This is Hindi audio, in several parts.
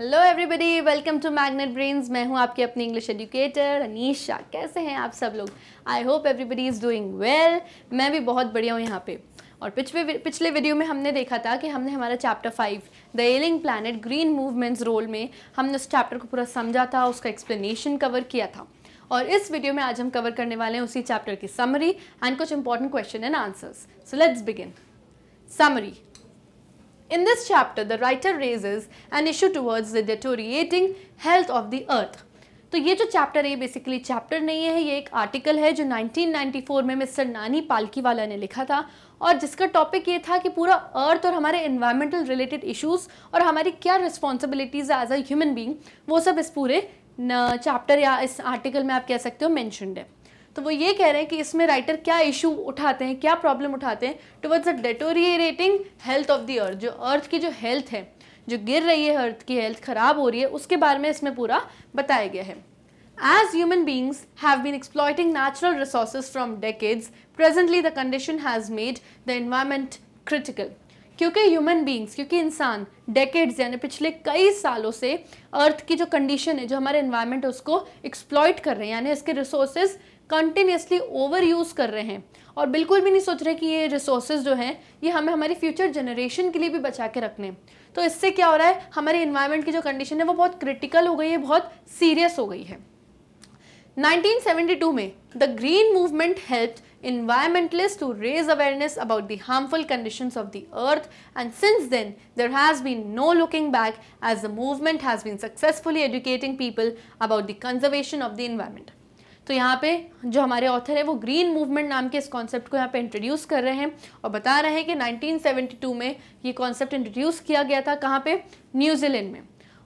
Hello everybody welcome to magnet brains मैं हूं आपकी अपनी इंग्लिश एजुकेटर अनीशा कैसे हैं आप सब लोग I hope everybody is doing well मैं भी बहुत बढ़िया हूं यहां पे और पिछले पिछले वीडियो में हमने देखा था कि हमने हमारा chapter five the ailing planet green movement's role में हमने उस चैप्टर को पूरा समझा था उसका एक्सप्लेनेशन कवर किया था और इस वीडियो में आज हम कवर करने वाले हैं उसी चैप्टर की समरी एंड कुछ important question and answers so let's begin summary In this chapter, the writer raises an issue towards the deteriorating health of the earth. तो ये जो चैप्टर है बेसिकली चैप्टर नहीं है ये एक आर्टिकल है जो 1994 में मिस्टर नानी पालकी वाला ने लिखा था और जिसका टॉपिक ये था कि पूरा अर्थ और हमारे इन्वायरमेंटल रिलेटेड इश्यूज और हमारी क्या responsibilities as a human being वो सब इस पूरे चैप्टर या इस आर्टिकल में आप कह सकते हो मैंशनड है तो वो ये कह रहे हैं कि इसमें राइटर क्या इशू उठाते हैं क्या प्रॉब्लम उठाते हैं towards the deteriorating health of the earth जो अर्थ की जो हेल्थ है जो गिर रही है अर्थ की हेल्थ खराब हो रही है उसके बारे में इसमें पूरा बताया गया है As human beings have been exploiting natural resources from decades, presently the condition has made the environment critical. क्योंकि ह्यूमन बींग्स क्योंकि इंसान डेकेड्स यानी पिछले कई सालों से अर्थ की जो कंडीशन है जो हमारे इन्वायरमेंट है उसको एक्सप्लॉयट कर रहे हैं यानी इसके रिसोर्सेज कंटिन्यूसली ओवर यूज़ कर रहे हैं और बिल्कुल भी नहीं सोच रहे कि ये रिसोर्सेज जो हैं ये हमें हमारी फ्यूचर जनरेशन के लिए भी बचा के रखने तो इससे क्या हो रहा है हमारे इन्वायरमेंट की जो कंडीशन है वो बहुत क्रिटिकल हो गई है बहुत सीरियस हो गई है 1972 में the green movement help environmentalist to raise awareness about the harmful condition of the earth and since then there has been no looking back as the movement has been successfully educating people about the conservation of the environment तो यहाँ पे जो हमारे ऑथर है वो ग्रीन मूवमेंट नाम के इस कॉन्सेप्ट को यहाँ पे इंट्रोड्यूस कर रहे हैं और बता रहे हैं कि 1972 में ये कॉन्सेप्ट इंट्रोड्यूस किया गया था कहाँ पे न्यूजीलैंड में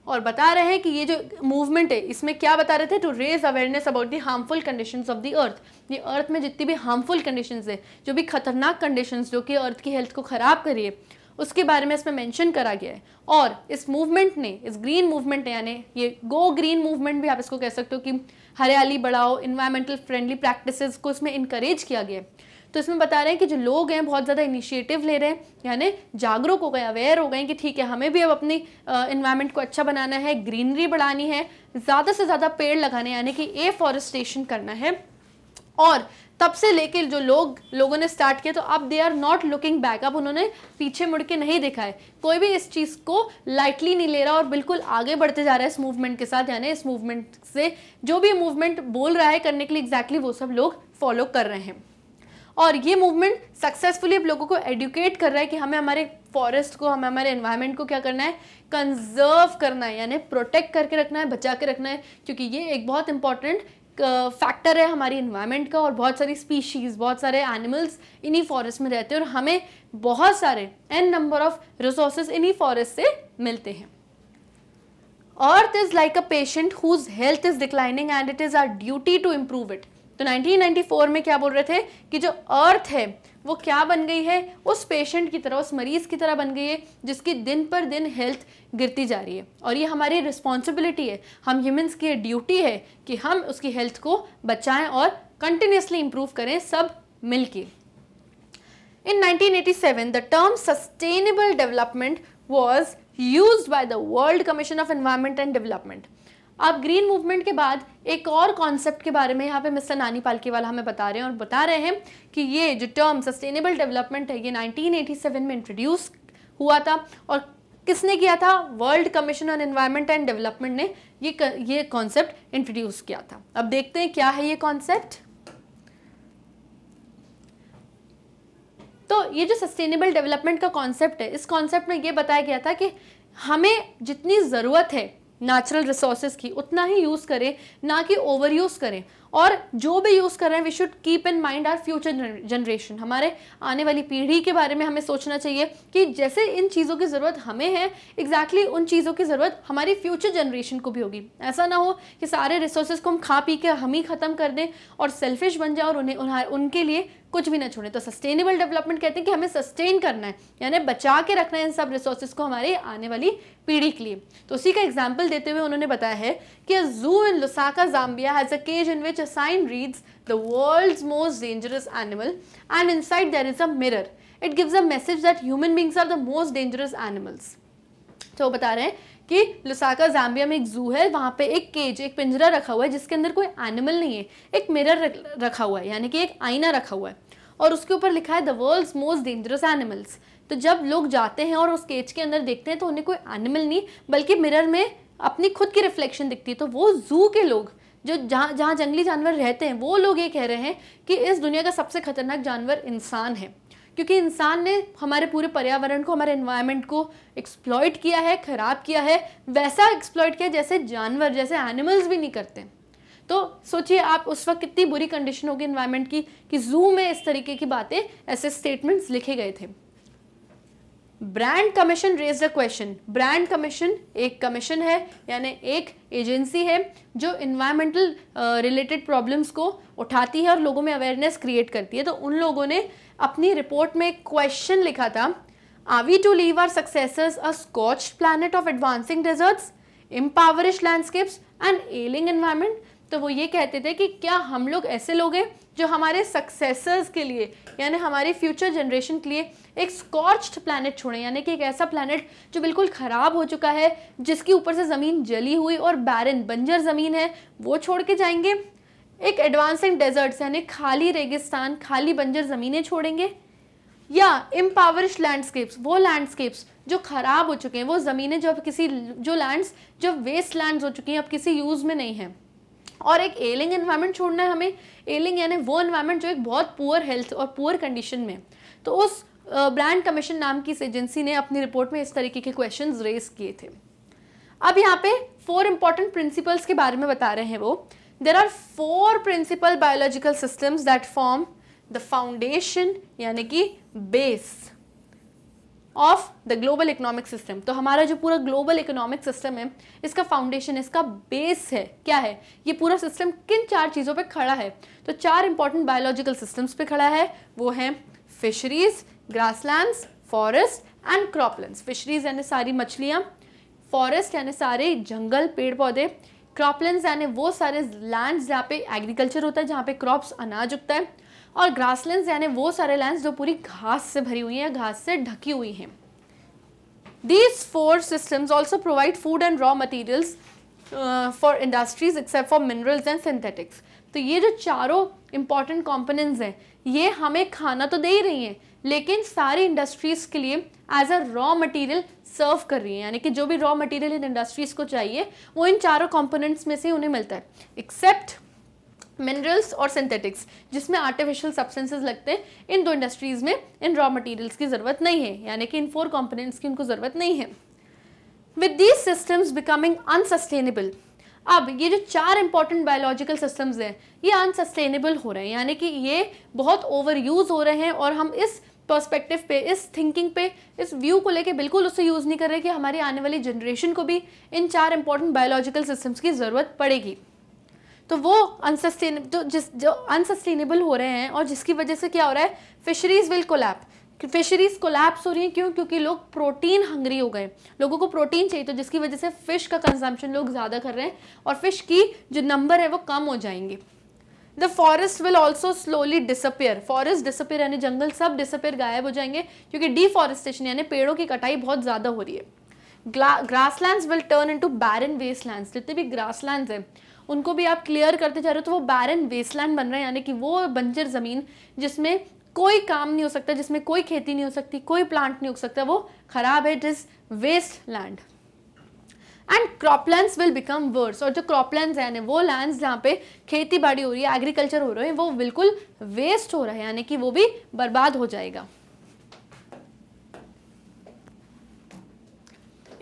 और बता रहे हैं कि ये जो मूवमेंट है इसमें क्या बता रहे थे to raise awareness about the harmful condition of the earth ये अर्थ में जितनी भी हार्मफुल कंडीशन है जो भी खतरनाक कंडीशन जो कि अर्थ की हेल्थ को ख़राब करिए उसके बारे में इसमें मेंशन करा गया है और इस मूवमेंट ने इस ग्रीन मूवमेंट ने यानी ये गो ग्रीन मूवमेंट भी आप इसको कह सकते हो कि हरियाली बढ़ाओ इन्वायरमेंटल फ्रेंडली प्रैक्टिसेस को इसमें इंकरेज किया गया है तो इसमें बता रहे हैं कि जो लोग हैं बहुत ज़्यादा इनिशिएटिव ले रहे हैं यानी जागरूक हो गए अवेयर हो गए कि ठीक है हमें भी अब अपनी इन्वायरमेंट को अच्छा बनाना है ग्रीनरी बढ़ानी है ज़्यादा से ज़्यादा पेड़ लगाने यानी कि एफॉरेस्टेशन करना है और तब से लेके जो लोग लोगों ने स्टार्ट किया तो अब they are not looking back अब उन्होंने पीछे मुड़ के नहीं देखा है कोई भी इस चीज़ को लाइटली नहीं ले रहा और बिल्कुल आगे बढ़ते जा रहा है इस मूवमेंट के साथ यानी इस मूवमेंट से जो भी मूवमेंट बोल रहा है करने के लिए एग्जैक्टली exactly वो सब लोग फॉलो कर रहे हैं और ये मूवमेंट सक्सेसफुली अब लोगों को एडुकेट कर रहा है कि हमें हमारे फॉरेस्ट को हमें हमारे एनवायरनमेंट को क्या करना है कंजर्व करना है यानी प्रोटेक्ट करके रखना है बचा के रखना है क्योंकि ये एक बहुत इंपॉर्टेंट फैक्टर है हमारी इन्वायरमेंट का और बहुत सारी स्पीशीज़ बहुत सारे एनिमल्स इन्हीं फॉरेस्ट में रहते हैं और हमें बहुत सारे एन नंबर ऑफ रिसोर्सेज इन्हीं फॉरेस्ट से मिलते हैं earth is like a patient whose health is declining and it is our duty to improve it तो 1994 में क्या बोल रहे थे कि जो अर्थ है वो क्या बन गई है उस पेशेंट की तरह उस मरीज़ की तरह बन गई है जिसकी दिन पर दिन हेल्थ गिरती जा रही है और ये हमारी रिस्पॉन्सिबिलिटी है हम ह्यूमन्स की ड्यूटी है कि हम उसकी हेल्थ को बचाएं और कंटिन्यूसली इम्प्रूव करें सब मिल के In 1987, the term sustainable development was use by the world commission of environment and development अब ग्रीन मूवमेंट के बाद एक और कॉन्सेप्ट के बारे में यहाँ पे मिस्टर नानी पालकी वाला हमें बता रहे हैं और बता रहे हैं कि ये जो टर्म सस्टेनेबल डेवलपमेंट है ये 1987 में इंट्रोड्यूस हुआ था और किसने किया था world commission on environment and development ने ये ये कॉन्सेप्ट इंट्रोड्यूस किया था अब देखते हैं क्या है ये कॉन्सेप्ट तो ये जो सस्टेनेबल डेवलपमेंट का कॉन्सेप्ट है इस कॉन्सेप्ट में ये बताया गया था कि हमें जितनी ज़रूरत है नेचुरल रिसोर्सेज की उतना ही यूज़ करें ना कि ओवर यूज़ करें और जो भी यूज़ कर रहे हैं we should keep in mind our future generation हमारे आने वाली पीढ़ी के बारे में हमें सोचना चाहिए कि जैसे इन चीज़ों की ज़रूरत हमें है एग्जैक्टली exactly उन चीज़ों की ज़रूरत हमारी फ्यूचर जनरेशन को भी होगी ऐसा ना हो कि सारे रिसोर्सेज को हम खा पी के हम ही ख़त्म कर दें और सेल्फिश बन जाए और उन्हें उन्हें उनके लिए कुछ भी ना छोड़ें तो सस्टेनेबल डेवलपमेंट कहते हैं कि हमें सस्टेन करना है यानी बचा के रखना है इन सब रिसोर्सेज को हमारे आने वाली पीढ़ी के लिए तो उसी का एग्जाम्पल देते हुए उन्होंने बताया है कि zoo in Lusaka Zambia has a cage in which which a sign reads the world's most dangerous animal and inside there is a mirror. It gives a message that human beings are the most dangerous animals. so bata rahe कि लुसाका जाम्बिया में एक जू है वहाँ पे एक केज एक पिंजरा रखा हुआ है जिसके अंदर कोई एनिमल नहीं है एक मिरर रख, रखा हुआ है यानी कि एक आईना रखा हुआ है और उसके ऊपर लिखा है the world's most dangerous animals तो जब लोग जाते हैं और उस केज के अंदर देखते हैं तो उन्हें कोई एनिमल नहीं बल्कि मिरर में अपनी खुद की रिफ्लेक्शन दिखती है तो वो जू के लोग जो जहाँ जहाँ जंगली जानवर रहते हैं वो लोग ये कह रहे हैं कि इस दुनिया का सबसे खतरनाक जानवर इंसान है क्योंकि इंसान ने हमारे पूरे पर्यावरण को हमारे इन्वायरमेंट को एक्सप्लॉयट किया है ख़राब किया है वैसा एक्सप्लॉयट किया जैसे जानवर जैसे एनिमल्स भी नहीं करते तो सोचिए आप उस वक्त कितनी बुरी कंडीशन होगी इन्वायरमेंट की कि जू में इस तरीके की बातें ऐसे स्टेटमेंट्स लिखे गए थे Brundtland commission raise the question Brundtland commission एक कमीशन है यानी एक एजेंसी है जो इन्वायरमेंटल रिलेटेड प्रॉब्लम्स को उठाती है और लोगों में अवेयरनेस क्रिएट करती है तो उन लोगों ने अपनी रिपोर्ट में एक क्वेश्चन लिखा था are we to leave our successors a scorched planet of advancing deserts इम्पावरिश landscapes and ailing environment तो वो ये कहते थे कि क्या हम लोग ऐसे लोग हैं जो हमारे सक्सेसर्स के लिए यानी हमारी फ्यूचर जनरेशन के लिए एक स्कॉच्ड प्लानट छोड़ें यानी कि एक ऐसा प्लानट जो बिल्कुल ख़राब हो चुका है जिसके ऊपर से ज़मीन जली हुई और बैरन बंजर ज़मीन है वो छोड़ के जाएंगे एक एडवांसिंग डेजर्ट्स यानी खाली रेगिस्तान खाली बंजर ज़मीनें छोड़ेंगे या इम्पावरिश लैंडस्केप्स वो लैंडस्केप्स जो ख़राब हो चुके हैं वो ज़मीनें जो अब किसी जो लैंड्स जो वेस्ट लैंड्स हो चुकी हैं अब किसी यूज़ में नहीं हैं और एक एलिंग एनवायरनमेंट छोड़ना है हमें एलिंग यानी वो एनवायरनमेंट जो एक बहुत पुअर हेल्थ और पुअर कंडीशन में तो उस ब्रांड कमीशन नाम की इस एजेंसी ने अपनी रिपोर्ट में इस तरीके के क्वेश्चन रेज किए थे अब यहाँ पे फोर इंपॉर्टेंट प्रिंसिपल्स के बारे में बता रहे हैं वो there are four principal biological systems that form the foundation यानी कि base of the global economic system तो हमारा जो पूरा ग्लोबल इकोनॉमिक सिस्टम है इसका फाउंडेशन इसका बेस है क्या है ये पूरा सिस्टम किन चार चीज़ों पे खड़ा है तो चार इंपॉर्टेंट बायोलॉजिकल सिस्टम्स पे खड़ा है वो हैं fisheries grasslands forest and cropland fisheries यानी सारी मछलियाँ फॉरेस्ट यानी सारे जंगल पेड़ पौधे क्रॉपलैंड यानी वो सारे लैंड जहाँ पे एग्रीकल्चर होता है जहाँ पे क्रॉप्स अनाज उगता है और ग्रासलैंड्स यानी वो सारे लैंड जो पूरी घास से भरी हुई हैं घास से ढकी हुई हैं these four system also provide food and raw materials for industries except for minerals and synthetics तो ये जो चारों इंपॉर्टेंट कॉम्पोनेंट्स हैं ये हमें खाना तो दे ही रही हैं लेकिन सारी इंडस्ट्रीज़ के लिए as a raw material serve कर रही हैं यानी कि जो भी रॉ मटेरियल इन इंडस्ट्रीज़ को चाहिए वो इन चारों कॉम्पोनेंट्स में से उन्हें मिलता है एक्सेप्ट मिनरल्स और सिंथेटिक्स जिसमें आर्टिफिशियल सब्सटेंसेस लगते हैं इन दो इंडस्ट्रीज़ में इन रॉ मटेरियल्स की ज़रूरत नहीं है यानी कि इन फोर कंपोनेंट्स की उनको ज़रूरत नहीं है with these systems becoming unsustainable अब ये जो चार इंपॉर्टेंट बायोलॉजिकल सिस्टम्स हैं ये अनसस्टेनेबल हो रहे हैं यानी कि ये बहुत ओवर यूज़ हो रहे हैं और हम इस पर्सपेक्टिव पे इस थिंकिंग पे इस व्यू को लेके बिल्कुल उसे यूज़ नहीं कर रहे कि हमारी आने वाली जनरेशन को भी इन चार इंपॉर्टेंट बायोलॉजिकल सिस्टम्स की ज़रूरत पड़ेगी तो वो अनसस्टेनेबल तो जिस जो अनसस्टेनेबल हो रहे हैं और जिसकी वजह से क्या हो रहा है fisheries will collapse fisheries collapse हो रही हैं क्यों क्योंकि लोग प्रोटीन हंगरी हो गए लोगों को प्रोटीन चाहिए तो जिसकी वजह से फ़िश का कंजम्पशन लोग ज़्यादा कर रहे हैं और फ़िश की जो नंबर है वो कम हो जाएंगे the forest will also slowly disappear forest disappear यानी जंगल सब डिसअपेयर गायब हो जाएंगे क्योंकि डिफॉरेस्टेशन यानी पेड़ों की कटाई बहुत ज़्यादा हो रही है grass land will turn into barren waste land जितने भी ग्रास लैंड हैं उनको भी आप क्लियर करते जा रहे हो तो वो बैरन वेस्टलैंड बन रहा है यानी कि वो बंजर ज़मीन जिसमें कोई काम नहीं हो सकता जिसमें कोई खेती नहीं हो सकती कोई प्लांट नहीं हो सकता वो खराब है it is waste land and croplands will become worse और जो क्रॉपलैंड है यानी वो लैंड जहाँ पे खेती बाड़ी हो रही है एग्रीकल्चर हो रहे हैं वो बिल्कुल वेस्ट हो रहा है यानी कि वो भी बर्बाद हो जाएगा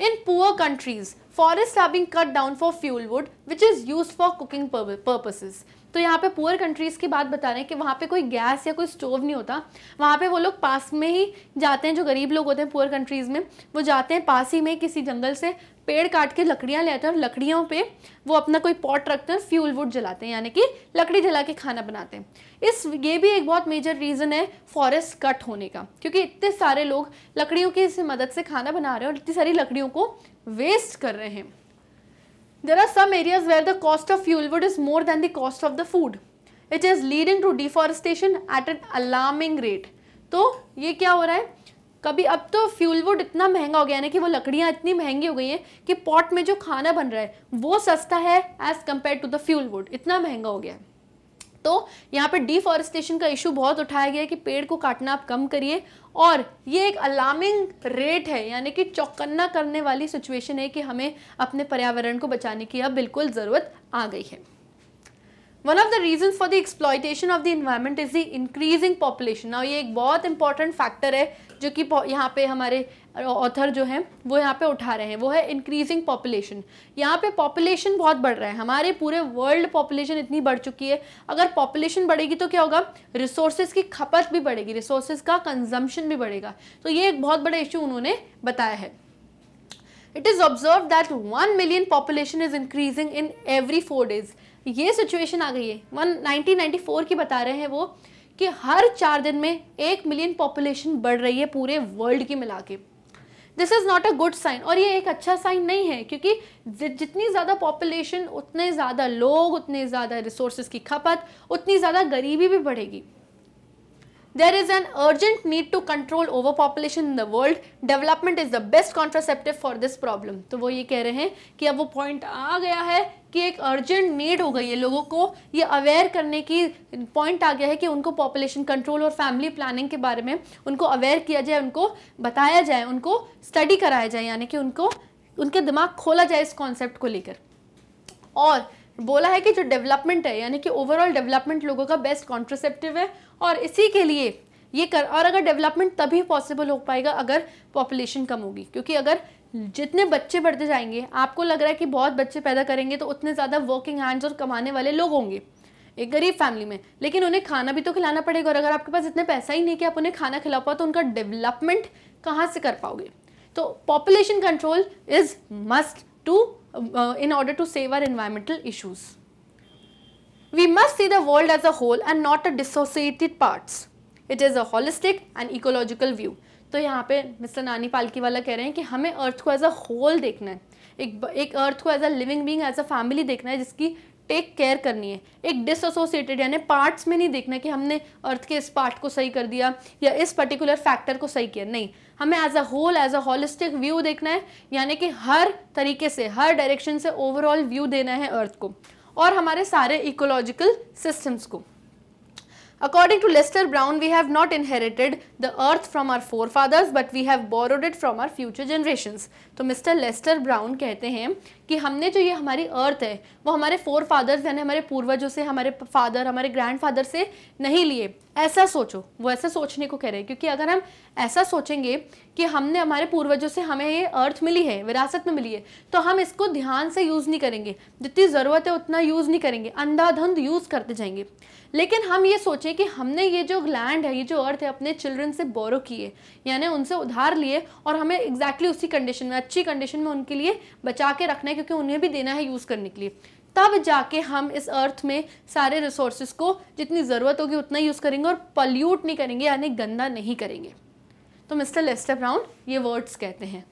in poor countries forest are being cut down for fuel wood which is use for cooking purposes तो यहाँ पे पुअर कंट्रीज़ की बात बता रहे हैं कि वहाँ पे कोई गैस या कोई स्टोव नहीं होता वहाँ पे वो लोग पास में ही जाते हैं जो गरीब लोग होते हैं पुअर कंट्रीज़ में वो जाते हैं पास ही में किसी जंगल से पेड़ काट के लकड़ियाँ ले आते हैं और लकड़ियों पे वो अपना कोई पॉट रखते हैं फ्यूल वुड जलाते हैं यानी कि लकड़ी जला के खाना बनाते हैं इस ये भी एक बहुत मेजर रीज़न है फॉरेस्ट कट होने का क्योंकि इतने सारे लोग लकड़ियों की मदद से खाना बना रहे हैं और इतनी सारी लकड़ियों को वेस्ट कर रहे हैं there are some areas where the cost of fuel wood is more than the cost of the food it is leading to deforestation at an alarming rate तो ये क्या हो रहा है कभी अब तो फ्यूल वुड इतना महंगा हो गया यानी कि वो लकड़ियाँ इतनी महंगी हो गई हैं कि पॉट में जो खाना बन रहा है वो सस्ता है as compare to the fuel wood इतना महंगा हो गया है तो यहाँ पे डिफॉरेस्टेशन का इशू बहुत उठाया गया है कि पेड़ को काटना आप कम करिए और ये एक अलार्मिंग रेट है यानी कि चौकन्ना करने वाली सिचुएशन है कि हमें अपने पर्यावरण को बचाने की अब बिल्कुल ज़रूरत आ गई है one of the reason for the exploitation of the environment is the increasing population और ये एक बहुत इंपॉर्टेंट फैक्टर है जो कि यहाँ पे हमारे ऑथर जो है वो यहाँ पे उठा रहे हैं वो है इंक्रीजिंग पॉपुलेशन यहाँ पे पॉपुलेशन बहुत बढ़ रहा है हमारे पूरे वर्ल्ड पॉपुलेशन इतनी बढ़ चुकी है अगर पॉपुलेशन बढ़ेगी तो क्या होगा रिसोर्सेज की खपत भी बढ़ेगी रिसोर्सेज का कंजम्पशन भी बढ़ेगा तो ये एक बहुत बड़ा इश्यू उन्होंने बताया है it is observe that one million population is increasing in every four days ये सिचुएशन आ गई है वन की बता रहे हैं वो कि हर चार दिन में एक मिलियन पॉपुलेशन बढ़ रही है पूरे वर्ल्ड की मिला के this is not a good sign और ये एक अच्छा साइन नहीं है क्योंकि जितनी ज़्यादा पॉपुलेशन उतने ज़्यादा लोग उतने ज़्यादा रिसोर्सेज की खपत उतनी ज़्यादा गरीबी भी बढ़ेगी there is an urgent need to control over population in the world development is the best contraceptive for this problem तो वो ये कह रहे हैं कि अब वो पॉइंट आ गया है कि एक अर्जेंट नीड हो गई है लोगों को ये अवेयर करने की पॉइंट आ गया है कि उनको पॉपुलेशन कंट्रोल और फैमिली प्लानिंग के बारे में उनको अवेयर किया जाए उनको बताया जाए उनको स्टडी कराया जाए यानी कि उनको उनके दिमाग खोला जाए इस कॉन्सेप्ट को लेकर और बोला है कि जो डेवलपमेंट है यानी कि ओवरऑल डेवलपमेंट लोगों का बेस्ट कॉन्ट्रोसेप्टिव है और इसी के लिए ये कर और अगर डेवलपमेंट तभी पॉसिबल हो पाएगा अगर पॉपुलेशन कम होगी क्योंकि अगर जितने बच्चे बढ़ते जाएंगे आपको लग रहा है कि बहुत बच्चे पैदा करेंगे तो उतने ज़्यादा वर्किंग हैंड्स और कमाने वाले लोग होंगे एक गरीब फैमिली में लेकिन उन्हें खाना भी तो खिलाना पड़ेगा और अगर आपके पास इतने पैसा ही नहीं कि आप उन्हें खाना खिला पाओ तो उनका डेवलपमेंट कहाँ से कर पाओगे तो population control is must to uh, in order to save our environmental issues. We must see the world as a whole and not a dissociated parts. It is a holistic and ecological view. तो यहाँ पे मिस्टर नानी पालकी वाला कह रहे हैं कि हमें अर्थ को एज अ होल देखना है एक एक अर्थ को as a living being as a family देखना है जिसकी टेक केयर करनी है एक डिसोसिएटेड यानी पार्ट्स में नहीं देखना कि हमने अर्थ के इस पार्ट को सही कर दिया या इस पर्टिकुलर फैक्टर को सही किया नहीं हमें as a whole as a holistic view देखना है यानी कि हर तरीके से हर डायरेक्शन से ओवरऑल व्यू देना है अर्थ को और हमारे सारे इकोलॉजिकल सिस्टम्स को According to Lester Brown, we have not inherited the earth from our forefathers, but we have borrowed it from our future generations. तो मिस्टर लेस्टर ब्राउन कहते हैं कि हमने जो ये हमारी अर्थ है वो हमारे फोर फादर्स यानी हमारे पूर्वजों से हमारे फादर हमारे ग्रैंड फादर से नहीं लिए ऐसा सोचो वो ऐसा सोचने को कह रहे हैं क्योंकि अगर हम ऐसा सोचेंगे कि हमने हमारे पूर्वजों से हमें ये अर्थ मिली है विरासत में मिली है तो हम इसको ध्यान से यूज़ नहीं करेंगे जितनी ज़रूरत है उतना यूज़ नहीं करेंगे अंधाधुंध यूज़ करते जाएंगे लेकिन हम ये सोचें कि हमने ये जो लैंड है ये जो अर्थ है अपने चिल्ड्रन से बोरो किए यानी उनसे उधार लिए और हमें एग्जैक्टली उसी कंडीशन में अच्छी कंडीशन में उनके लिए बचा के रखना है क्योंकि उन्हें भी देना है यूज़ करने के लिए तब जाके हम इस अर्थ में सारे रिसोर्सेज को जितनी ज़रूरत होगी उतना यूज़ करेंगे और पल्यूट नहीं करेंगे यानी गंदा नहीं करेंगे तो मिस्टर लेस्टर ब्राउन ये वर्ड्स कहते हैं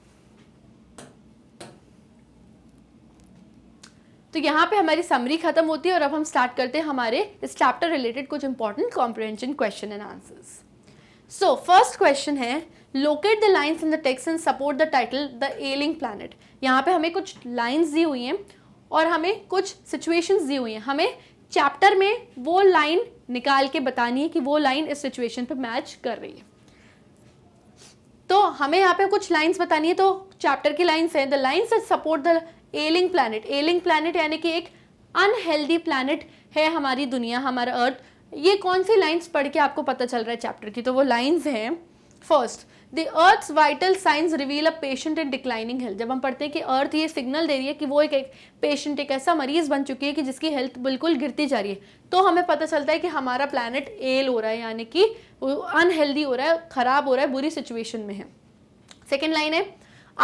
तो यहाँ पे हमारी समरी खत्म होती है और अब हम स्टार्ट करते हैं हमारे इस चैप्टर रिलेटेड कुछ important comprehension question and answers so first question है locate the lines in the text and support the title the ailing planet यहाँ पे हमें कुछ लाइन्स दी हुई हैं और हमें कुछ सिचुएशंस दी हुई हैं हमें चैप्टर में वो लाइन निकाल के बतानी है कि वो लाइन इस सिचुएशन पर मैच कर रही है तो हमें यहाँ पे कुछ लाइंस बतानी है तो चैप्टर की लाइंस हैं the lines support the ailing planet ailing planet यानी कि एक अनहेल्दी प्लानट है हमारी दुनिया हमारा अर्थ ये कौन सी लाइंस पढ़ के आपको पता चल रहा है चैप्टर की तो वो लाइंस हैं first the earth vital signs reveal a patient in declining health जब हम पढ़ते हैं कि अर्थ ये सिग्नल दे रही है कि वो एक, एक पेशेंट एक ऐसा मरीज बन चुकी है कि जिसकी हेल्थ बिल्कुल गिरती जा रही है तो हमें पता चलता है कि हमारा प्लानट एल हो रहा है यानी कि अनहेल्दी हो रहा है खराब हो रहा है बुरी सिचुएशन में है सेकेंड लाइन है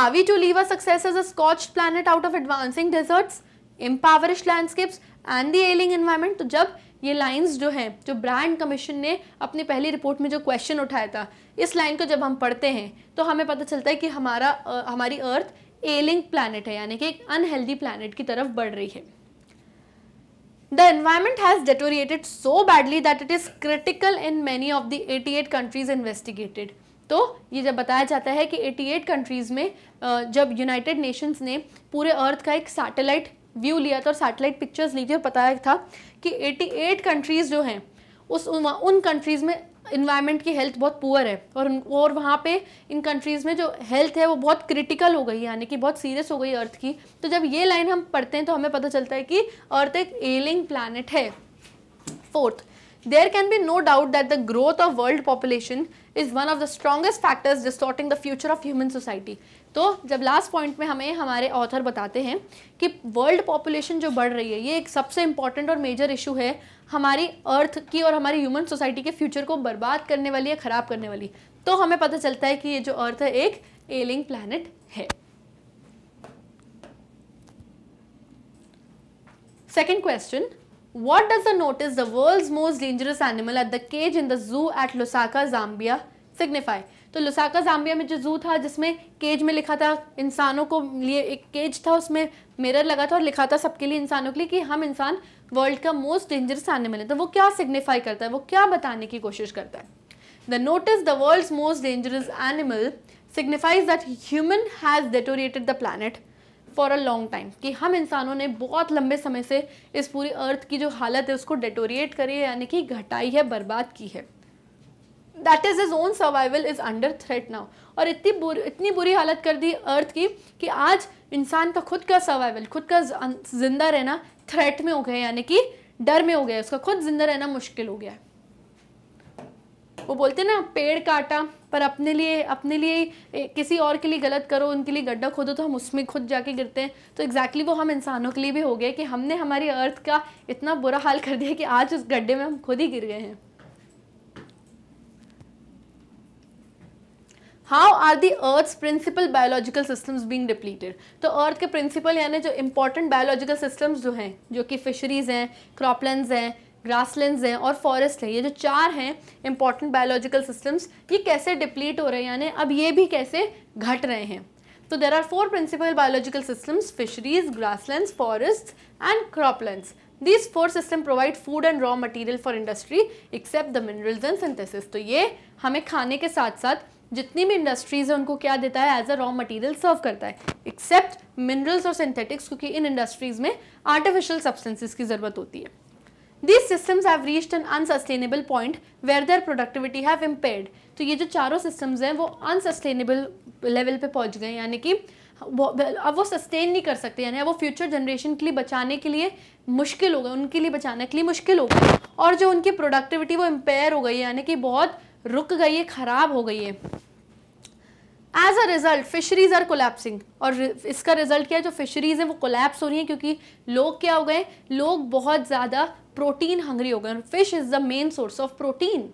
are we to leave a success as a scorched planet out of advancing deserts इम्पावरिश landscapes and the ailing environment तो जब ये लाइंस जो हैं जो ब्रांड कमीशन ने अपनी पहली रिपोर्ट में जो क्वेश्चन उठाया था इस लाइन को जब हम पढ़ते हैं तो हमें पता चलता है कि हमारा आ, हमारी अर्थ एलिंग प्लानट है यानी कि एक अनहेल्दी प्लानट की तरफ बढ़ रही है the environment has deteriorated so badly that it is critical in many of the eight countries investigated तो ये जब बताया जाता है कि 88 कंट्रीज़ में जब यूनाइटेड नेशंस ने पूरे अर्थ का एक सैटेलाइट व्यू लिया था और सैटेलाइट पिक्चर्स ली थी और पता था कि 88 कंट्रीज़ जो हैं उस उन कंट्रीज़ में इन्वायरमेंट की हेल्थ बहुत पुअर है और और वहाँ पे इन कंट्रीज़ में जो हेल्थ है वो बहुत क्रिटिकल हो गई यानी कि बहुत सीरियस हो गई अर्थ की तो जब ये लाइन हम पढ़ते हैं तो हमें पता चलता है कि अर्थ एक एलिंग प्लानट है fourth there can be no doubt that the growth of world population is one of the strongest factors distorting the future of human society तो जब लास्ट पॉइंट में हमें हमारे ऑथर बताते हैं कि वर्ल्ड पॉपुलेशन जो बढ़ रही है ये एक सबसे इम्पॉर्टेंट और मेजर इशू है हमारी अर्थ की और हमारी ह्यूमन सोसाइटी के फ्यूचर को बर्बाद करने वाली या ख़राब करने वाली तो हमें पता चलता है कि ये जो अर्थ है एक एलिंग प्लानट है second question what does the notice the world most dangerous animal at the cage in the zoo at Lusaka, Zambia signify तो लुसाका जाम्बिया में जो जू था जिसमें केज में लिखा था इंसानों को लिए एक केज था उसमें मिरर लगा था और लिखा था सबके लिए इंसानों के लिए कि हम इंसान वर्ल्ड का मोस्ट डेंजरस एनिमल है तो वो क्या सिग्निफाई करता है वो क्या बताने की कोशिश करता है the notice the world most dangerous animal signifies that human has deteriorated the planet for a long time कि हम इंसानों ने बहुत लंबे समय से इस पूरी अर्थ की जो हालत है उसको डेटोरिएट करी है यानी कि घटाई है बर्बाद की है that is is own survival is under threat now और इतनी बुर, इतनी बुरी हालत कर दी अर्थ की कि आज इंसान का खुद का सर्वाइवल खुद का अं, जिंदा रहना थ्रेट में हो गया यानी कि डर में हो गया उसका खुद जिंदा रहना मुश्किल हो गया वो बोलते ना पेड़ काटा पर अपने लिए अपने लिए किसी और के लिए गलत करो उनके लिए गड्ढा खोदो तो हम उसमें खुद जाके गिरते हैं तो एग्जैक्टली exactly वो हम इंसानों के लिए भी हो गए कि हमने हमारी अर्थ का इतना बुरा हाल कर दिया कि आज उस गड्ढे में हम खुद ही गिर गए हैं how are the earth principal biological systems being depleted तो अर्थ के प्रिंसिपल यानी जो इंपॉर्टेंट बायोलॉजिकल सिस्टम्स जो हैं जो कि फिशरीज हैं क्रॉपलैंड हैं ग्रासलैंड्स हैं और फॉरेस्ट हैं ये जो चार हैं इंपॉर्टेंट बायोलॉजिकल सिस्टम्स ये कैसे डिप्लीट हो रहे हैं यानी अब ये भी कैसे घट रहे हैं तो there are four principal biological systems fisheries grasslands forest and croplands this four system provide food and raw material for industry except the minerals and synthesis तो ये हमें खाने के साथ साथ जितनी भी इंडस्ट्रीज़ है उनको क्या देता है as a raw material serve करता है एक्सेप्ट मिनरल्स और सिंथेटिक्स क्योंकि इन इंडस्ट्रीज़ में आर्टिफिशियल सब्सटेंसेस की ज़रूरत होती है these systems have reached an unsustainable point where their productivity have impaired तो ये जो चारों सिस्टम्स हैं वो अनसस्टेनेबल लेवल पे पहुंच गए यानी कि वो अब वो सस्टेन नहीं कर सकते यानी वो फ्यूचर जनरेशन के लिए बचाने के लिए मुश्किल हो गए उनके लिए बचाने के लिए मुश्किल हो गए और जो उनकी प्रोडक्टिविटी वो इम्पेयर हो गई यानी कि बहुत रुक गई है ख़राब हो गई है as a result fisheries are collapsing और इसका रिजल्ट क्या है जो फिशरीज है वो कोलेप्स हो रही है क्योंकि लोग क्या हो गए लोग बहुत ज़्यादा प्रोटीन हंगरी हो गए fish is the main source of protein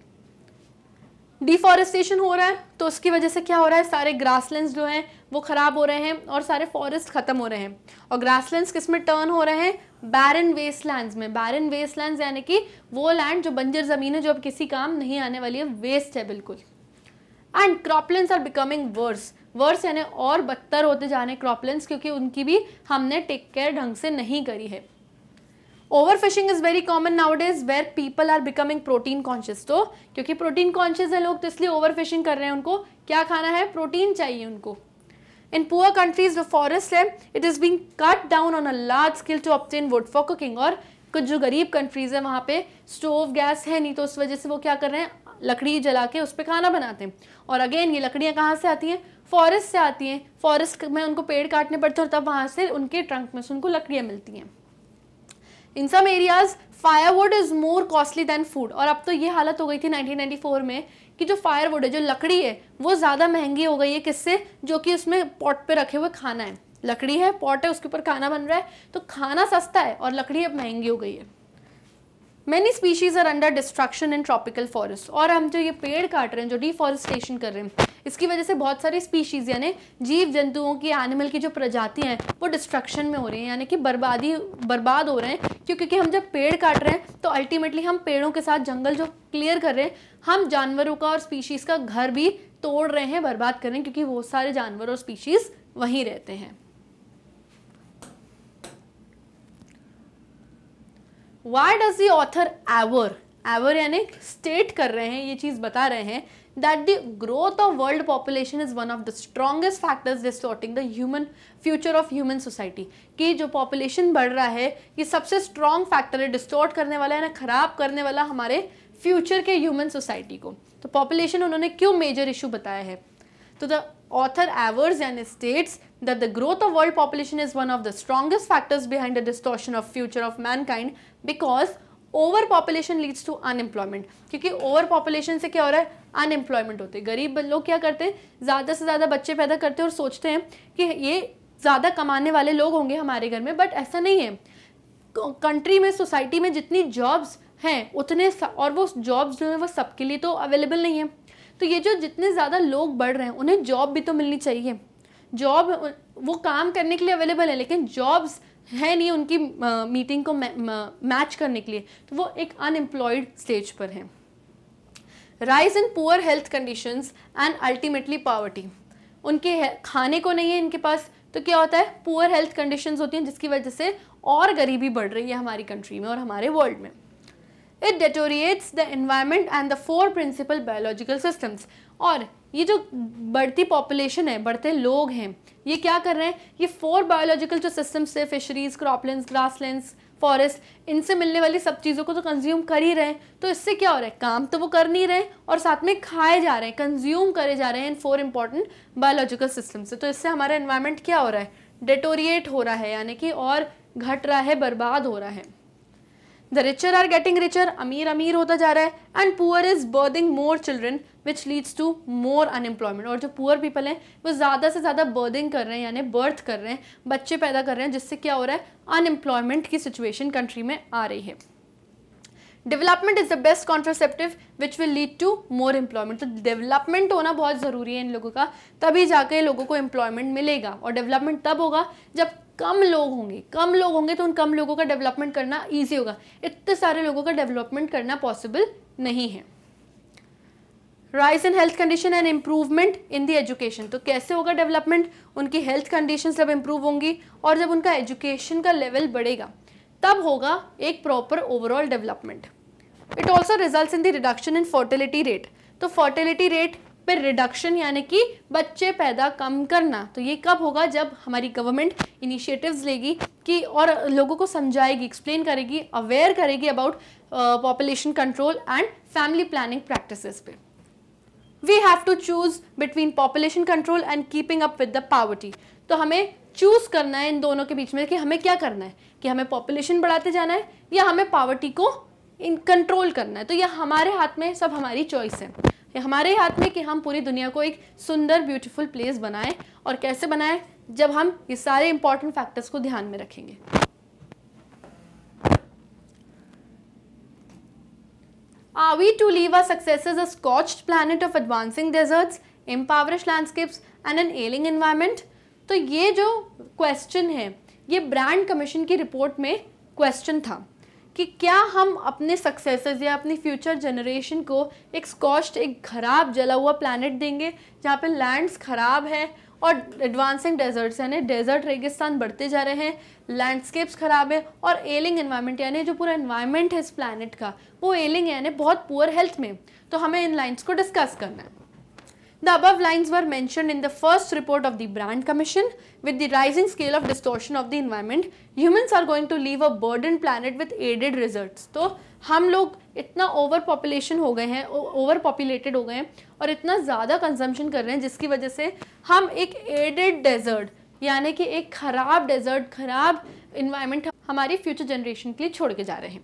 deforestation हो रहा है तो उसकी वजह से क्या हो रहा है सारे ग्रासलैंड जो हैं वो ख़राब हो रहे हैं और सारे फॉरेस्ट ख़त्म हो रहे हैं और ग्रासलैंड्स किस में टर्न हो रहे हैं बैरन वेस्टलैंड्स में बैरन वेस्टलैंड्स यानी कि वो लैंड जो बंजर ज़मीन है जो अब किसी काम नहीं आने वाली है वेस्ट है बिल्कुल and croplands are becoming worse worse यानी और बदतर होते जा रहे हैं क्रॉपलैंड्स क्योंकि उनकी भी हमने टेक केयर ढंग से नहीं करी है over fishing is very common nowadays where people are becoming protein conscious तो क्योंकि प्रोटीन कॉन्शियस है लोग तो इसलिए ओवर फिशिंग कर रहे हैं उनको क्या खाना है प्रोटीन चाहिए उनको In poor countries, the forest है it is being cut down on a large scale to obtain wood for cooking. और कुछ जो गरीब कंट्रीज़ है वहाँ पे स्टोव गैस है नहीं तो उस वजह से वो क्या कर रहे हैं लकड़ी जला के उस पर खाना बनाते हैं और अगेन ये लकड़ियाँ कहाँ से आती हैं फॉरेस्ट से आती हैं फॉरेस्ट में उनको पेड़ काटने पड़ते हैं और तब वहाँ से उनके ट्रंक में से उनको लकड़ियाँ मिलती हैं in some areas firewood is more costly than food और अब तो ये हालत हो गई थी 1994 में कि जो फायरवुड है जो लकड़ी है वो ज़्यादा महंगी हो गई है किससे जो कि उसमें पॉट पे रखे हुए खाना है लकड़ी है पॉट है उसके ऊपर खाना बन रहा है तो खाना सस्ता है और लकड़ी अब महंगी हो गई है many species are under destruction in tropical forest और हम जो ये पेड़ काट रहे हैं जो डिफॉरेस्टेशन कर रहे हैं इसकी वजह से बहुत सारी स्पीशीज़ यानी जीव जंतुओं की एनिमल की जो प्रजातियाँ हैं वो डिस्ट्रक्शन में हो रही हैं यानी कि बर्बादी बर्बाद हो रहे हैं क्योंकि हम जब पेड़ काट रहे हैं तो अल्टीमेटली हम पेड़ों के साथ जंगल जो क्लियर कर रहे हैं हम जानवरों का और स्पीशीज का घर भी तोड़ रहे हैं बर्बाद कर रहे हैं क्योंकि वो सारे जानवर और स्पीशीज वहीं रहते हैं why does the author aver aver यानी स्टेट कर रहे हैं ये चीज बता रहे हैं that the growth of world population is one of the strongest factors distorting the human future of human society कि जो पॉपुलेशन बढ़ रहा है ये सबसे स्ट्रॉन्ग फैक्टर है डिस्टोर्ट करने वाला है ना खराब करने वाला हमारे फ्यूचर के ह्यूमन सोसाइटी को तो पॉपुलेशन उन्होंने क्यों मेजर इशू बताया है तो the author avers and states the growth of world population is one of the strongest factors strongest the behind of future of mankind because over population leads to unemployment क्योंकि ओवर पॉपुलेशन से क्या हो रहा है अनएम्प्लॉयमेंट होते हैं गरीब लोग क्या करते हैं ज़्यादा से ज़्यादा बच्चे पैदा करते हैं और सोचते हैं कि ये ज़्यादा कमाने वाले लोग होंगे हमारे घर में बट ऐसा नहीं है कंट्री में सोसाइटी में जितनी जॉब्स हैं उतने और वो जॉब्स जो हैं वो सबके लिए तो अवेलेबल नहीं है तो ये जो जितने ज़्यादा लोग बढ़ रहे हैं उन्हें जॉब भी तो मिलनी चाहिए जॉब वो काम करने के लिए अवेलेबल है लेकिन जॉब्स है नहीं उनकी मीटिंग को मैच करने के लिए तो वो एक अनएम्प्लॉयड स्टेज पर हैं rise in poor health conditions and ultimately poverty उनके खाने को नहीं है इनके पास तो क्या होता है पुअर हेल्थ कंडीशंस होती हैं जिसकी वजह से और गरीबी बढ़ रही है हमारी कंट्री में और हमारे वर्ल्ड में it deteriorates the environment and the four principal biological systems और ये जो बढ़ती पॉपुलेशन है बढ़ते लोग हैं ये क्या कर रहे हैं ये फोर बायोलॉजिकल जो सिस्टम्स है फिशरीज ग्रास लैंड फॉरेस्ट इनसे मिलने वाली सब चीज़ों को तो कंज्यूम कर ही रहे हैं तो इससे क्या हो रहा है काम तो वो कर नहीं रहे और साथ में खाए जा रहे हैं कंज्यूम करे जा रहे हैं इन फोर इंपॉर्टेंट बायोलॉजिकल सिस्टम से तो इससे हमारा इन्वायरमेंट क्या हो रहा है डेटोरिएट हो रहा है यानी कि और घट रहा है बर्बाद हो रहा है the richer are getting richer अमीर अमीर होता जा रहा है and poor is burdening more children which leads to more unemployment और जो पुअर पीपल हैं वो ज़्यादा से ज़्यादा बर्दिंग कर रहे हैं यानी बर्थ कर रहे हैं बच्चे पैदा कर रहे हैं जिससे क्या हो रहा है अनएम्प्लॉयमेंट की सिचुएशन कंट्री में आ रही है development is the best contraceptive which will lead to more employment तो डेवलपमेंट होना बहुत ज़रूरी है इन लोगों का तभी जाके लोगों को एम्प्लॉयमेंट मिलेगा और डेवलपमेंट तब होगा जब कम लोग होंगे कम लोग होंगे तो उन कम लोगों का डेवलपमेंट करना ईजी होगा इतने सारे लोगों का डेवलपमेंट करना पॉसिबल नहीं है rise in health condition and improvement in the education तो कैसे होगा डेवलपमेंट उनकी हेल्थ कंडीशन जब इम्प्रूव होंगी और जब उनका एजुकेशन का लेवल बढ़ेगा तब होगा एक proper overall development it also result in the reduction in fertility rate तो फर्टिलिटी रेट पे रिडक्शन यानी कि बच्चे पैदा कम करना तो ये कब होगा जब हमारी गवर्नमेंट इनिशिएटिव्स लेगी कि और लोगों को समझाएगी एक्सप्लेन करेगी अवेयर करेगी about population control and family planning practices पे we have to choose between population control and keeping up with the poverty तो हमें चूज़ करना है इन दोनों के बीच में कि हमें क्या करना है कि हमें पॉपुलेशन बढ़ाते जाना है या हमें पावर्टी को इन कंट्रोल करना है तो यह हमारे हाथ में सब हमारी चॉइस है हमारे हाथ में कि हम पूरी दुनिया को एक सुंदर ब्यूटीफुल प्लेस बनाएं और कैसे बनाएं जब हम ये सारे इंपॉर्टेंट फैक्टर्स को ध्यान में रखेंगे are we to leave a success a scorched planet of advancing deserts impoverish landscapes and an ailing environment तो ये जो क्वेश्चन है ये ब्रांड कमीशन की रिपोर्ट में क्वेश्चन था कि क्या हम अपने सक्सेसेस या अपनी फ्यूचर जनरेशन को एक स्कॉस्ट एक खराब जला हुआ प्लानट देंगे जहाँ पे लैंड्स ख़राब हैं और एडवांसिंग डेजर्ट्स यानी डेजर्ट रेगिस्तान बढ़ते जा रहे हैं लैंडस्केप्स ख़राब है और एलिंग एनवायरनमेंट यानी जो पूरा इन्वायरमेंट है इस प्लानट का वो एलिंग यानी बहुत पुअर हेल्थ में तो हमें इन लाइंस को डिस्कस करना है The above lines were mentioned in the first report of the Brand Commission. With the rising scale of distortion of the environment, humans are going to leave a burdened planet with aided results. तो हम लोग इतना ओवर पॉपुलेशन हो गए हैं ओवर पॉपुलेटेड हो गए हैं और इतना ज़्यादा कंजम्पशन कर रहे हैं जिसकी वजह से हम एक एडेड डेजर्ट यानी कि एक ख़राब डेजर्ट ख़राब इन्वायरमेंट हमारी फ्यूचर जनरेशन के लिए छोड़ के जा रहे हैं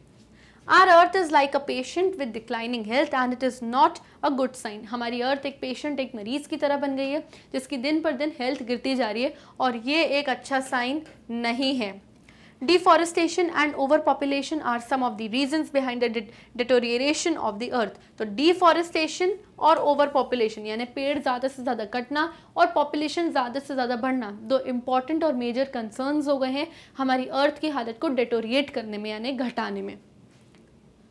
are earth is like a patient with declining health and it is not a good sign हमारी अर्थ एक पेशेंट एक मरीज की तरह बन गई है जिसकी दिन पर दिन हेल्थ गिरती जा रही है और ये एक अच्छा साइन नहीं है deforestation and over population are some of the reasons behind deterioration of the earth तो डिफॉरेस्टेशन और ओवर पॉपुलेशन यानी पेड़ ज़्यादा से ज़्यादा कटना और पॉपुलेशन ज़्यादा से ज़्यादा बढ़ना दो इंपॉर्टेंट और मेजर कंसर्नस हो गए हैं हमारी अर्थ की हालत को डिटोरिएट करने में यानी घटाने में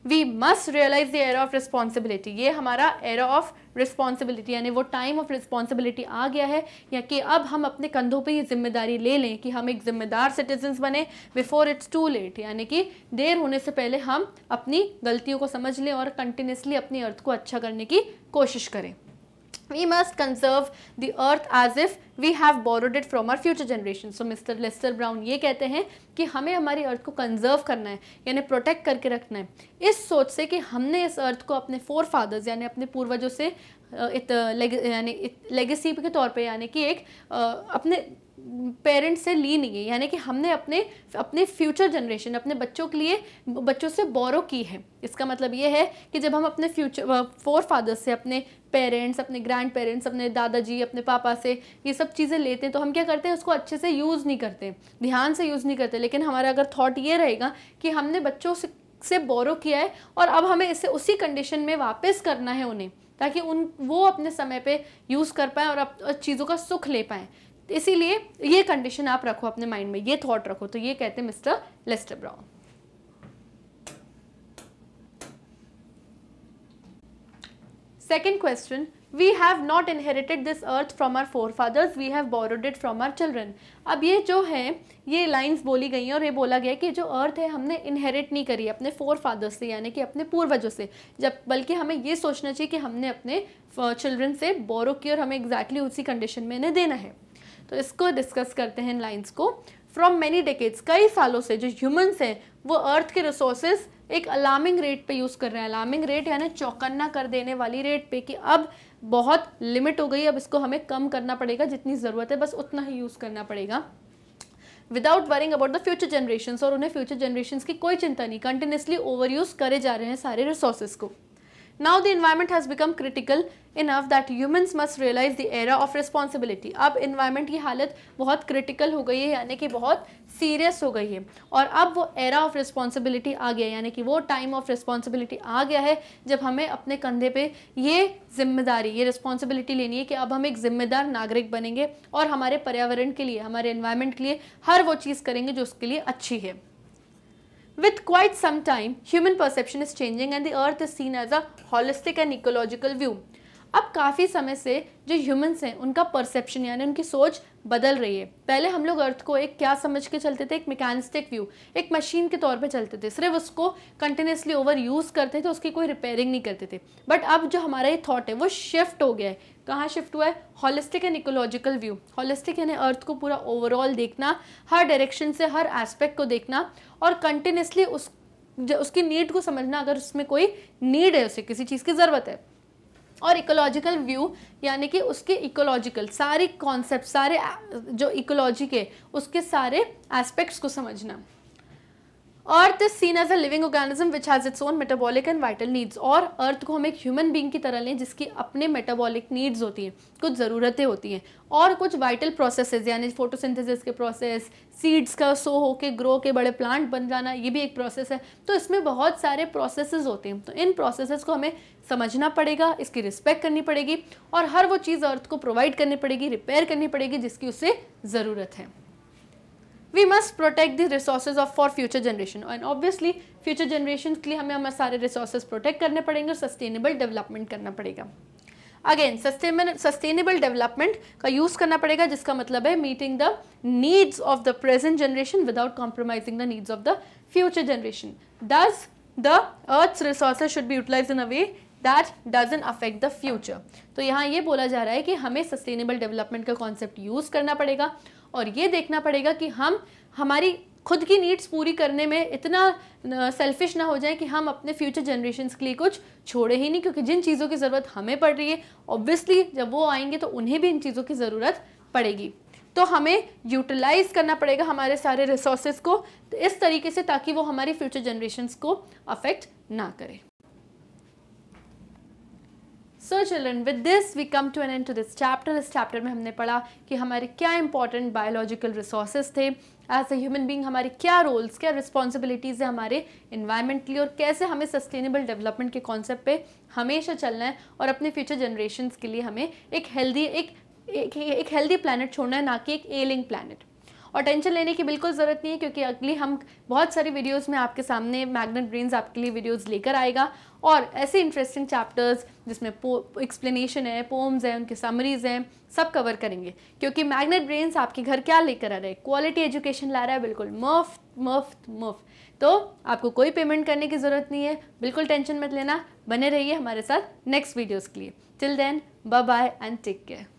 we must realise the era of responsibility ये हमारा एरा ऑफ रिस्पॉन्सिबिलिटी यानी वो टाइम ऑफ रिस्पॉन्सिबिलिटी आ गया है या कि अब हम अपने कंधों पे ये जिम्मेदारी ले लें कि हम एक जिम्मेदार सिटीजन्स बने बिफोर इट्स टू लेट यानी कि देर होने से पहले हम अपनी गलतियों को समझ लें और कंटिन्यूसली अपनी अर्थ को अच्छा करने की कोशिश करें we must conserve the earth as if we have borrowed it from our future generation. So Mr. Lester Brown ये कहते हैं कि हमें हमारी अर्थ को कंजर्व करना है यानी प्रोटेक्ट करके रखना है इस सोच से कि हमने इस अर्थ को अपने फोर फादर्स यानी अपने पूर्वजों से इत, लेग, यानी लेगेसी के तौर पे यानी कि एक अपने पेरेंट्स से ली नहीं है यानी कि हमने अपने अपने फ्यूचर जनरेशन अपने बच्चों के लिए बच्चों से बोरो की है इसका मतलब ये है कि जब हम अपने फ्यूचर फोर फादर्स से अपने पेरेंट्स अपने ग्रैंड पेरेंट्स अपने दादाजी अपने पापा से ये सब चीज़ें लेते हैं तो हम क्या करते हैं उसको अच्छे से यूज़ नहीं करते ध्यान से यूज़ नहीं करते लेकिन हमारा अगर थॉट ये रहेगा कि हमने बच्चों से से बोरो किया है और अब हमें इसे उसी कंडीशन में वापस करना है उन्हें ताकि उन वो अपने समय पे यूज़ कर पाएँ और चीज़ों का सुख ले पाएँ इसीलिए ये कंडीशन आप रखो अपने माइंड में ये थॉट रखो तो ये कहते हैं mister Lester Brown question we have not inherited this earth from our forefathers we have borrowed it from our children अब ये जो है ये लाइन्स बोली गई हैं और ये बोला गया कि जो अर्थ है हमने इनहेरिट नहीं करी अपने फोर फादर्स से यानी कि अपने पूर्वजों से जब बल्कि हमें ये सोचना चाहिए कि हमने अपने चिल्ड्रन से बोरो की और हमें एग्जैक्टली exactly उसी कंडीशन में इन्हें देना है तो इसको डिस्कस करते हैं इन लाइन्स को फ्रॉम मैनी डेकेट्स कई सालों से जो ह्यूमन्स हैं वो अर्थ के रिसोर्सेज एक अलार्मिंग रेट पे यूज़ कर रहे हैं अलार्मिंग रेट यानी चौकन्ना कर देने वाली रेट पे कि अब बहुत लिमिट हो गई अब इसको हमें कम करना पड़ेगा जितनी ज़रूरत है बस उतना ही यूज़ करना पड़ेगा without worrying about the future generation और उन्हें फ्यूचर जनरेशन की कोई चिंता नहीं कंटिन्यूसली ओवर यूज़ करे जा रहे हैं सारे रिसोर्सेज को now the environment has become critical enough that humans must realise the era of responsibility अब इन्वायरमेंट की हालत बहुत क्रिटिकल हो गई है यानी कि बहुत सीरियस हो गई है और अब वो एरा ऑफ रिस्पॉन्सिबिलिटी आ गया यानी कि वो टाइम ऑफ रिस्पॉन्सिबिलिटी आ गया है जब हमें अपने कंधे पे ये जिम्मेदारी ये रिस्पॉन्सिबिलिटी लेनी है कि अब हम एक जिम्मेदार नागरिक बनेंगे और हमारे पर्यावरण के लिए हमारे इन्वायरमेंट के लिए हर वो चीज़ करेंगे जो उसके लिए अच्छी है With quite some time, human perception is changing and the earth is seen as a holistic and ecological view. अब काफ़ी समय से जो ह्यूमन्स हैं उनका परसेप्शन यानी उनकी सोच बदल रही है पहले हम लोग अर्थ को एक क्या समझ के चलते थे एक मैकेनिस्टिक व्यू एक मशीन के तौर पे चलते थे सिर्फ उसको कंटिन्यूसली ओवर यूज़ करते थे उसकी कोई रिपेयरिंग नहीं करते थे बट अब जो हमारा ये थाट है वो शिफ्ट हो गया है कहाँ शिफ्ट हुआ है holistic and ecological view holistic यानी अर्थ को पूरा ओवरऑल देखना हर डायरेक्शन से हर एस्पेक्ट को देखना और कंटिन्यूसली उस उसकी नीड को समझना अगर उसमें कोई नीड है उसे किसी चीज़ की ज़रूरत है और इकोलॉजिकल व्यू यानी कि उसके इकोलॉजिकल सारे कॉन्सेप्ट सारे जो इकोलॉजी के उसके सारे एस्पेक्ट्स को समझना earth is seen as a living organism which has its own metabolic and vital needs और अर्थ को हम एक ह्यूमन बींग की तरह लें जिसकी अपने मेटाबॉलिक नीड्स होती हैं कुछ ज़रूरतें होती हैं और कुछ वाइटल प्रोसेसेस यानी फोटोसिंथेसिस के प्रोसेस सीड्स का सो हो के ग्रो के बड़े प्लांट बन जाना ये भी एक प्रोसेस है तो इसमें बहुत सारे प्रोसेसेस होते हैं तो इन प्रोसेसेस को हमें समझना पड़ेगा इसकी रिस्पेक्ट करनी पड़ेगी और हर वो चीज़ अर्थ को प्रोवाइड करनी पड़ेगी रिपेयर करनी पड़ेगी जिसकी उसे ज़रूरत है we must protect the resources of for future generation and obviously future generation के लिए हमें हमारे सारे रिसोर्सेज प्रोटेक्ट करने पड़ेंगे और सस्टेनेबल डेवलपमेंट करना पड़ेगा अगेन सस्टेनेबल डेवलपमेंट का यूज़ करना पड़ेगा जिसका मतलब है meeting the needs of the present generation without compromising the needs of the future generation thus the earth resources should be utilize in a way that doesn't affect the future तो यहाँ ये बोला जा रहा है कि हमें सस्टेनेबल डेवलपमेंट का कॉन्सेप्ट यूज़ करना पड़ेगा और ये देखना पड़ेगा कि हम हमारी खुद की नीड्स पूरी करने में इतना सेल्फिश ना हो जाए कि हम अपने फ्यूचर जनरेशन के लिए कुछ छोड़े ही नहीं क्योंकि जिन चीज़ों की ज़रूरत हमें पड़ रही है ऑब्वियसली जब वो आएंगे तो उन्हें भी इन चीज़ों की ज़रूरत पड़ेगी तो हमें यूटिलाइज करना पड़ेगा हमारे सारे रिसोर्सेज को तो इस तरीके से ताकि वो हमारी फ्यूचर जनरेशन को अफेक्ट ना करें so children with this we come to an end to this chapter इस चैप्टर में हमने पढ़ा कि हमारे क्या इंपॉर्टेंट बायोलॉजिकल रिसोर्सेज थे एज ए ह्यूमन बींग हमारे क्या रोल्स क्या रिस्पॉन्सिबिलिटीज़ है हमारे इन्वायरमेंट के लिए और कैसे हमें सस्टेनेबल डेवलपमेंट के कॉन्सेप्ट पे हमेशा चलना है और अपने फ्यूचर जनरेशन के लिए हमें एक हेल्दी एक एक हेल्दी प्लानट छोड़ना है ना कि एक एलिंग प्लानट और टेंशन लेने की बिल्कुल ज़रूरत नहीं है क्योंकि अगली हम बहुत सारी वीडियोज़ में आपके सामने मैग्नेट ब्रेन्स आपके लिए वीडियोज़ लेकर आएगा और ऐसे इंटरेस्टिंग चैप्टर्स जिसमें एक्सप्लेनेशन है पोम्स हैं उनके समरीज़ हैं सब कवर करेंगे क्योंकि मैग्नेट ब्रेन्स आपके घर क्या लेकर आ रहे हैं क्वालिटी एजुकेशन ला रहा है बिल्कुल मुफ्त मुफ्त मुफ्त तो आपको कोई पेमेंट करने की ज़रूरत नहीं है बिल्कुल टेंशन मत लेना बने रहिए हमारे साथ नेक्स्ट वीडियोज़ के लिए till then bye bye and take care